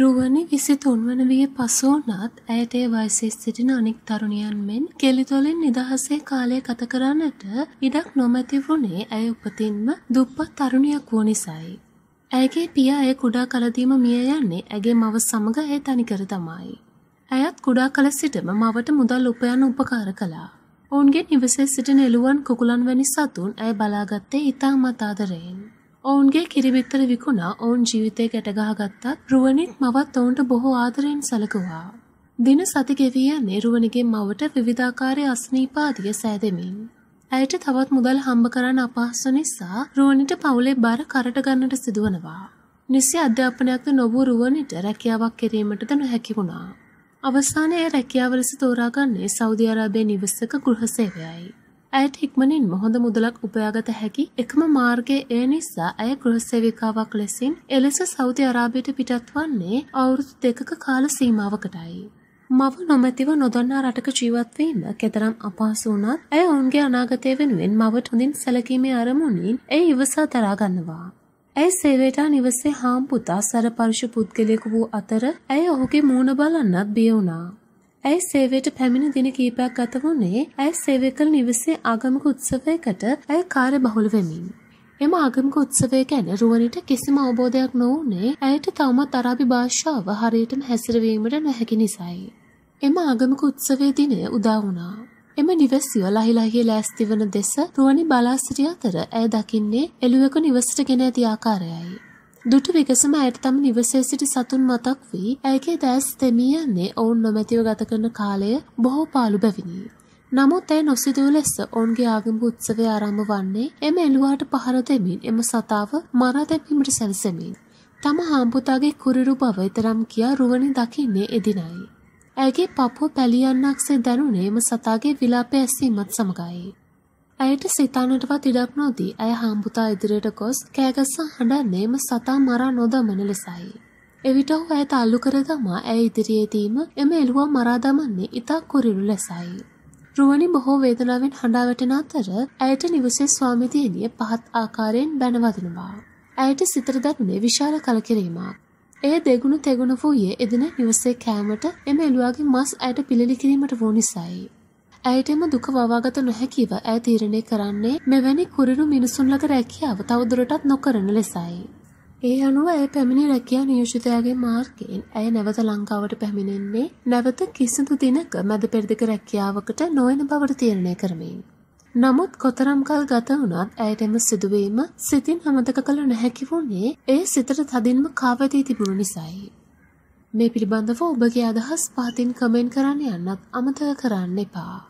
රුවන විසි තුන්වන විය පසුවනත් ඇයට වයසේ සිටින අනෙක් තරුණියන් මෙන් කෙලිතොලෙන් නිදහසේ කාලය ගත කරන්නට ඉඩක් නොමැති වුණේ ඇය උපතින්ම දුප්පත් තරුණියක් වූ නිසයි. ඇගේ පිය ඇය කුඩා කලදීම මිය යන්නේ ඇගේ මව සමග ඇය තනිකර තමයි. ඇයත් කුඩා කල සිටම මවට මුදල් උපයන්න උපකාර කළා. ඔවුන්ගේ නිවසේ සිටින එළුවන් කුකුලන් වැනි සතුන් ඇය බලාගත්තේ ඉතා මතාදරයෙන්. ඔවුන්ගේ කිරිබිත්තර විකුණා ඔවුන් ජීවිතය ගැටගහගත්තත් රුවනිත් මවත් ඔවුන්ට බොහෝ ආදරයෙන් සැලකුවා. දින සති ගෙවී යන්නේ රුවනිගේ මවට විවිධාකාරයේ අස්නීපාදිය සෑදෙමින්. ඇයට තවත් මුදල් හම්බ කරන්න අපහසු නිසා රුවනිට පවුලේ බර කරට ගන්නට සිදුවනවා. නිසි අධ්‍යාපනයක්ද නොබූ රුවනිට රැකියාවක් කිරීමටද නොහැකි වුණා. අවසානයේ රැකියාව ලෙස තෝරාගන්නේ සෞදි අරාබියේ නිවසක ගෘහ සේවයයි. ඇයට ඉක්මනින් හොඳ මුදලක් උපයාගත හැකි එකම මාර්ගය ඒ නිසා ඇය ගෘහසේවිකාවක් ලෙසින් එලෙස සෞදි අරාබියට පිටත් වන්නේ අවුරුදු දෙකක කාල සීමාවකටයි. මව නොමැතිව නොදන්නා රටක ජීවත්වීම කෙතරම් අපහසු වුණත් ඇය ඔවුන්ගේ අනාගතය වෙනුවෙන් මවට හොඳින් සැලකීමේ අරමුණින් ඒ ඉවසා දරාගන්නවා. ඇය සේවේටා නිවසේ හාම්පුතා සැර පරුෂ පුද්ගලයෙකු වූ අතර ඇය ඔහුගේ මූුණ බලන්නත් බිය වුණා. ඇය සේවයට පැමිණ දින කීපයක් ගත වුණේ ඇය සේවය කළ නිවසේ ආගමික උත්සවයකට ඇය කාර්ය බහුල වෙමින්. එම ආගමික උත්සවය ගැන රුවනිට කිසිම අවබෝධයක් නොවුනේ ඇයට තවමත් අරාබි භාෂාව හරියටම හැසිරවීමට නොහැකි නිසයි. එම ආගමික උත්සවයේ දිනය උදා වුණා. එම නිවැසිය ලහිලහිය ලෑස්තිවන දෙස රුවනි බලා සිටි අතර ඇය දකින්නේ එළුවෙකු නිවසට ගෙන ඇති ආකාරයයි. දුටු විගසම ඇයට තම නිවසේ සිටි සතුන් මතක් වී ඇයගේ දැස් දෙමී යන්නේ ඔවුන් නොමැතිව ගත කරන කාලය බොහෝ පාළු බැවිනි. නමුත් ඇය නොසිතූ ලෙස ඔවුන්ගේ ආගම උත්සවය ආරම්භ වන්නේ එම එළුවාට පහර දෙමින් එම සතාව මරා දැමීමට සැලසෙමින්. තම හාම්පුතාගේ කුරිරු බව එතරම් කියා රුවණි දකින්නේ එදිනයි. ඇගේ පපුව පැලියන්නක්සේ දැනුනේම සතාගේ විලාපය ඇසීමත් සමගයි. ඇයට සිතන්නටවත් ඉඩක් නොදී ඇය හාම්බුතා ඉදිරියට ගොස් කෑගස්සා හඬන්නේම සතා මරා නොදමන ලෙසයි. එවිට ඔහු ඇය තල්ලු කර දමා ඇය ඉදිරියේදීම එම එළුවා මරා දමන්නේ ඉතා කුරිරු ලෙසයි. රුවනි බොහෝ වේදනාවෙන් හඬා වැටෙන අතර ඇයට නිවසේ ස්වාමිතියනිය පහත් ආකාරයෙන් බැනවදිනවා. ඇයට සිතට දැනුනේ විශාල කලකිරීමක්. එය දෙගුණ තෙගුණ වූයේ එදින නිවසේ කෑමට එම එළුවාගේ මස් ඇයට පිළිලි කිරීමට වූ නිසායි. ඇයටම දුක වවාගත නොහැකිව ඇය තීරණය කරන්නේ මෙවැනි කුරිරු මිනිසුන් ළඟ රැකියාව තවදුරටත් නොකරන ලෙසයි. ඒ අනුව ඇය පැමිණි රැකියා නියෝජිතයාගේ මාර්ගයෙන් ඇය නැවත ලංකාවට පැමිණෙන්නේ නැවත කිසිදු දිනක මැද පෙරදිග රැකියාවකට නොයන බවට තීරණය කරමින්. නමුත් කොතරම් කල් ගත වුණත් ඇයටම සිදුවීම සිතින් හමතක කළ නොහැකි වුණේ ඒ සිතට තදින්ම කාවදී තිබුණු නිසායි. මේ පිළිබඳව ඔබගේ අදහස් පහතින් කමෙන්ට් කරන්න යන්නත් අමතක කරන්න එපා.